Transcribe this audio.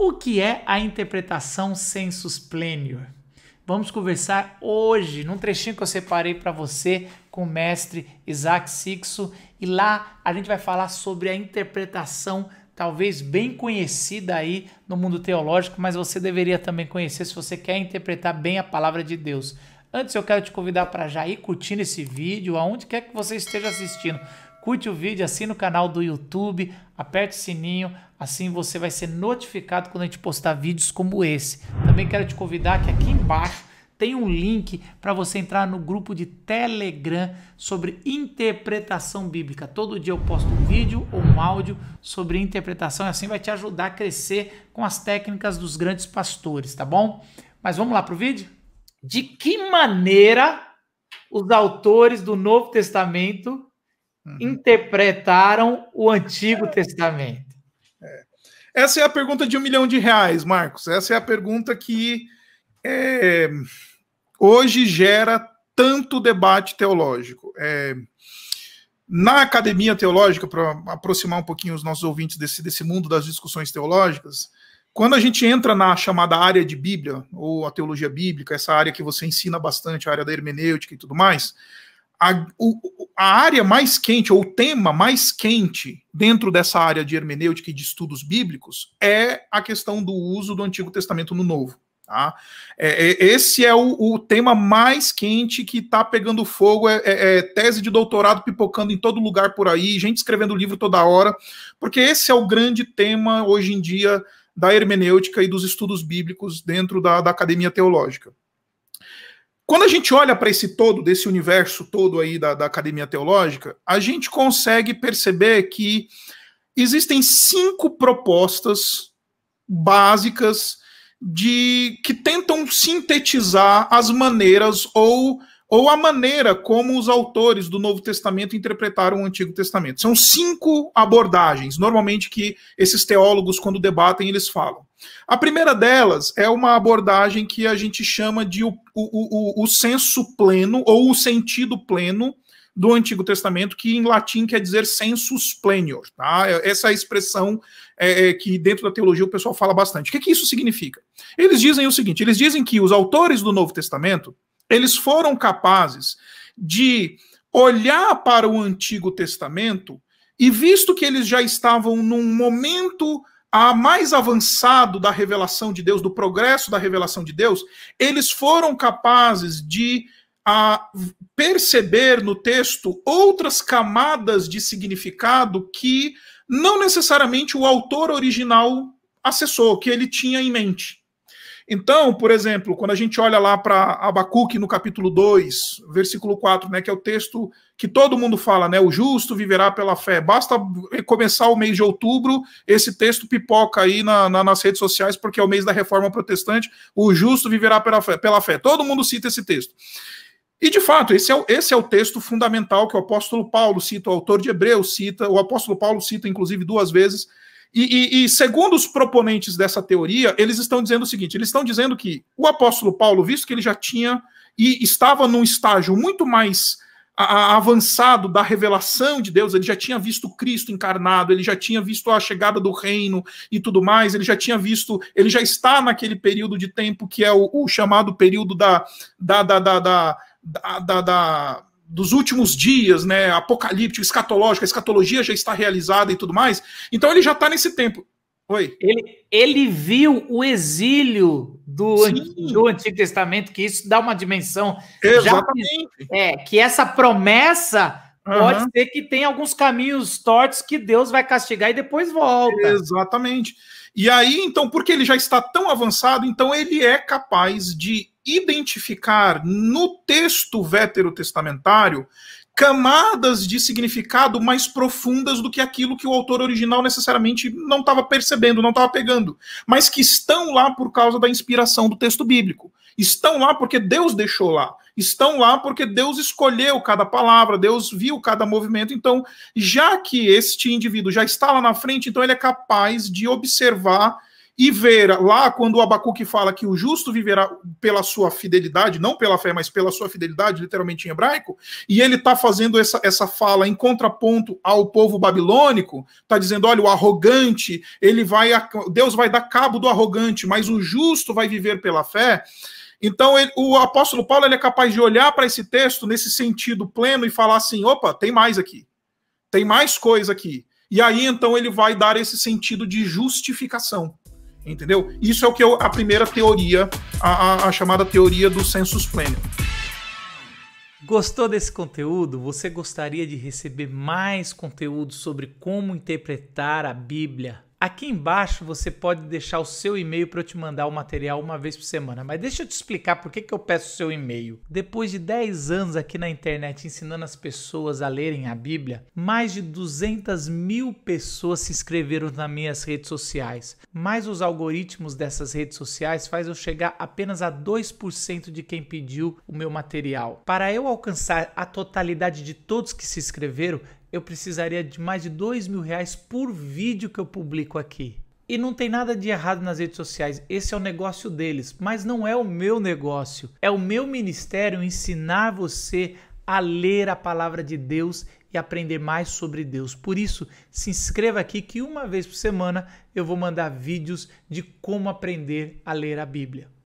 O que é a interpretação sensus plenior? Vamos conversar hoje num trechinho que eu separei para você com o mestre Isaac Sixo e lá a gente vai falar sobre a interpretação talvez bem conhecida aí no mundo teológico, mas você deveria também conhecer se você quer interpretar bem a palavra de Deus. Antes eu quero te convidar para já ir curtindo esse vídeo, aonde quer que você esteja assistindo curte o vídeo, assina o canal do YouTube, aperte o sininho, assim você vai ser notificado quando a gente postar vídeos como esse. Também quero te convidar que aqui embaixo tem um link para você entrar no grupo de Telegram sobre interpretação bíblica. Todo dia eu posto um vídeo ou um áudio sobre interpretação e assim vai te ajudar a crescer com as técnicas dos grandes pastores, tá bom? Mas vamos lá para o vídeo? De que maneira os autores do Novo Testamento uhum. interpretaram o Antigo é. Testamento? É. Essa é a pergunta de um milhão de reais, Marcos. Essa é a pergunta que é, hoje gera tanto debate teológico. É, na academia teológica, para aproximar um pouquinho os nossos ouvintes desse, desse mundo das discussões teológicas, quando a gente entra na chamada área de Bíblia, ou a teologia bíblica, essa área que você ensina bastante, a área da hermenêutica e tudo mais, a, o, a área mais quente, ou o tema mais quente dentro dessa área de hermenêutica e de estudos bíblicos é a questão do uso do Antigo Testamento no Novo. Tá? É, é esse é o, o, tema mais quente que está pegando fogo. É, é, é, tese de doutorado pipocando em todo lugar por aí, gente escrevendo livro toda hora, porque esse é o grande tema hoje em dia da hermenêutica e dos estudos bíblicos dentro da, da academia teológica. Quando a gente olha para esse todo, desse universo todo aí da, da academia teológica, a gente consegue perceber que existem cinco propostas básicas de que tentam sintetizar as maneiras ou ou a maneira como os autores do Novo Testamento interpretaram o Antigo Testamento. São cinco abordagens, normalmente, que esses teólogos, quando debatem, eles falam. A primeira delas é uma abordagem que a gente chama de o, o, o, o senso pleno ou o sentido pleno do Antigo Testamento, que em latim quer dizer sensus plenior. Tá? Essa é expressão é, é, que dentro da teologia o pessoal fala bastante. O que, que isso significa? Eles dizem o seguinte: eles dizem que os autores do Novo Testamento eles foram capazes de olhar para o Antigo Testamento e, visto que eles já estavam num momento a ah, mais avançado da revelação de Deus, do progresso da revelação de Deus, eles foram capazes de a, ah, perceber no texto outras camadas de significado que não necessariamente o autor original acessou, que ele tinha em mente. Então, por exemplo, quando a gente olha lá para Abacuque no capítulo 2, versículo 4, né, que é o texto que todo mundo fala, né, o justo viverá pela fé. Basta começar o mês de outubro, esse texto pipoca aí na, na, nas redes sociais, porque é o mês da reforma protestante, o justo viverá pela fé. Pela fé. Todo mundo cita esse texto. E, de fato, esse é, o, esse é o texto fundamental que o apóstolo Paulo cita, o autor de Hebreus cita, o apóstolo Paulo cita, inclusive, duas vezes, e, e, e, segundo os proponentes dessa teoria, eles estão dizendo o seguinte: eles estão dizendo que o apóstolo Paulo, visto que ele já tinha e estava num estágio muito mais avançado da revelação de Deus, ele já tinha visto Cristo encarnado, ele já tinha visto a chegada do reino e tudo mais, ele já tinha visto, ele já está naquele período de tempo que é o, o chamado período da, da, da, da, da, da, da dos últimos dias, né, apocalíptico, escatológico, a escatologia já está realizada e tudo mais. Então ele já está nesse tempo. Oi. Ele, ele viu o exílio do, Antigo, do Antigo Testamento, que isso dá uma dimensão. Exatamente. Já, é, que essa promessa Pode ser que tenha alguns caminhos tortos que Deus vai castigar e depois volta. Exatamente. E aí, então, porque ele já está tão avançado, então ele é capaz de identificar no texto veterotestamentário camadas de significado mais profundas do que aquilo que o autor original necessariamente não estava percebendo, não estava pegando, mas que estão lá por causa da inspiração do texto bíblico. Estão lá porque Deus deixou lá. Estão lá porque Deus escolheu cada palavra, Deus viu cada movimento. Então, já que este indivíduo já está lá na frente, então ele é capaz de observar e ver lá quando o Abacuque fala que o justo viverá pela sua fidelidade, não pela fé, mas pela sua fidelidade, literalmente em hebraico, e ele está fazendo essa, essa fala em contraponto ao povo babilônico, está dizendo: olha, o arrogante, ele vai, Deus vai dar cabo do arrogante, mas o justo vai viver pela fé. Então, ele, o apóstolo Paulo ele é capaz de olhar para esse texto nesse sentido pleno e falar assim: opa, tem mais aqui, tem mais coisa aqui. E aí, então, ele vai dar esse sentido de justificação entendeu? Isso é o que eu, a primeira teoria, a, a, a chamada teoria do census pleno. Gostou desse conteúdo? Você gostaria de receber mais conteúdo sobre como interpretar a Bíblia? Aqui embaixo você pode deixar o seu e-mail para eu te mandar o material uma vez por semana. Mas deixa eu te explicar por que, que eu peço o seu e-mail. Depois de 10 anos aqui na internet ensinando as pessoas a lerem a Bíblia, mais de 200 mil pessoas se inscreveram nas minhas redes sociais. Mas os algoritmos dessas redes sociais faz eu chegar apenas a 2% de quem pediu o meu material. Para eu alcançar a totalidade de todos que se inscreveram, eu precisaria de mais de dois mil reais por vídeo que eu publico aqui. E não tem nada de errado nas redes sociais, esse é o negócio deles, mas não é o meu negócio. É o meu ministério ensinar você a ler a palavra de Deus e aprender mais sobre Deus. Por isso, se inscreva aqui que uma vez por semana eu vou mandar vídeos de como aprender a ler a Bíblia.